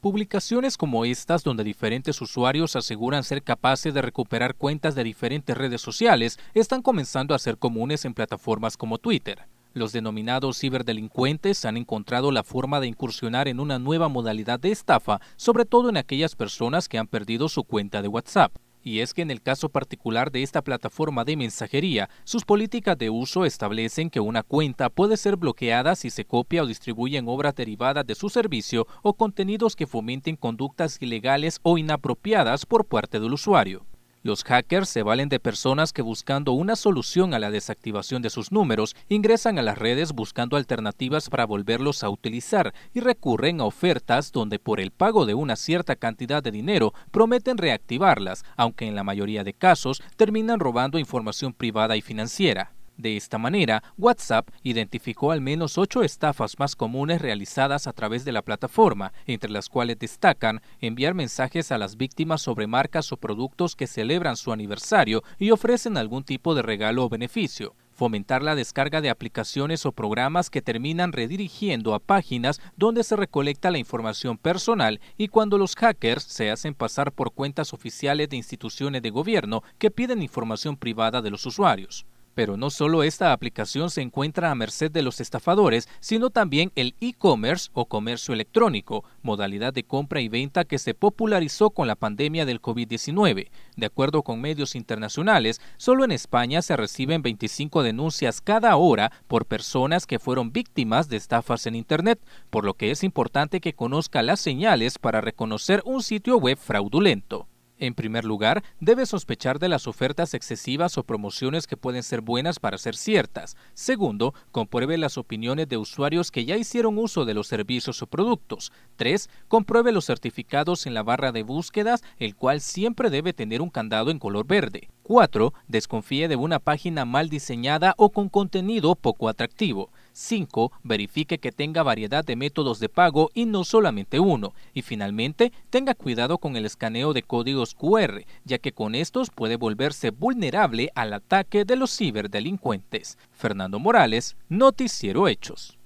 Publicaciones como estas, donde diferentes usuarios aseguran ser capaces de recuperar cuentas de diferentes redes sociales, están comenzando a ser comunes en plataformas como Twitter. Los denominados ciberdelincuentes han encontrado la forma de incursionar en una nueva modalidad de estafa, sobre todo en aquellas personas que han perdido su cuenta de WhatsApp y es que en el caso particular de esta plataforma de mensajería, sus políticas de uso establecen que una cuenta puede ser bloqueada si se copia o distribuyen obras derivadas de su servicio o contenidos que fomenten conductas ilegales o inapropiadas por parte del usuario. Los hackers se valen de personas que buscando una solución a la desactivación de sus números ingresan a las redes buscando alternativas para volverlos a utilizar y recurren a ofertas donde por el pago de una cierta cantidad de dinero prometen reactivarlas, aunque en la mayoría de casos terminan robando información privada y financiera. De esta manera, WhatsApp identificó al menos ocho estafas más comunes realizadas a través de la plataforma, entre las cuales destacan enviar mensajes a las víctimas sobre marcas o productos que celebran su aniversario y ofrecen algún tipo de regalo o beneficio fomentar la descarga de aplicaciones o programas que terminan redirigiendo a páginas donde se recolecta la información personal y cuando los hackers se hacen pasar por cuentas oficiales de instituciones de gobierno que piden información privada de los usuarios. Pero no solo esta aplicación se encuentra a merced de los estafadores, sino también el e-commerce o comercio electrónico, modalidad de compra y venta que se popularizó con la pandemia del COVID-19. De acuerdo con medios internacionales, solo en España se reciben 25 denuncias cada hora por personas que fueron víctimas de estafas en Internet, por lo que es importante que conozca las señales para reconocer un sitio web fraudulento. En primer lugar, debe sospechar de las ofertas excesivas o promociones que pueden ser buenas para ser ciertas. Segundo, compruebe las opiniones de usuarios que ya hicieron uso de los servicios o productos. Tres, compruebe los certificados en la barra de búsquedas, el cual siempre debe tener un candado en color verde. 4. Desconfíe de una página mal diseñada o con contenido poco atractivo. 5. Verifique que tenga variedad de métodos de pago y no solamente uno. Y finalmente, tenga cuidado con el escaneo de códigos QR, ya que con estos puede volverse vulnerable al ataque de los ciberdelincuentes. Fernando Morales, Noticiero Hechos.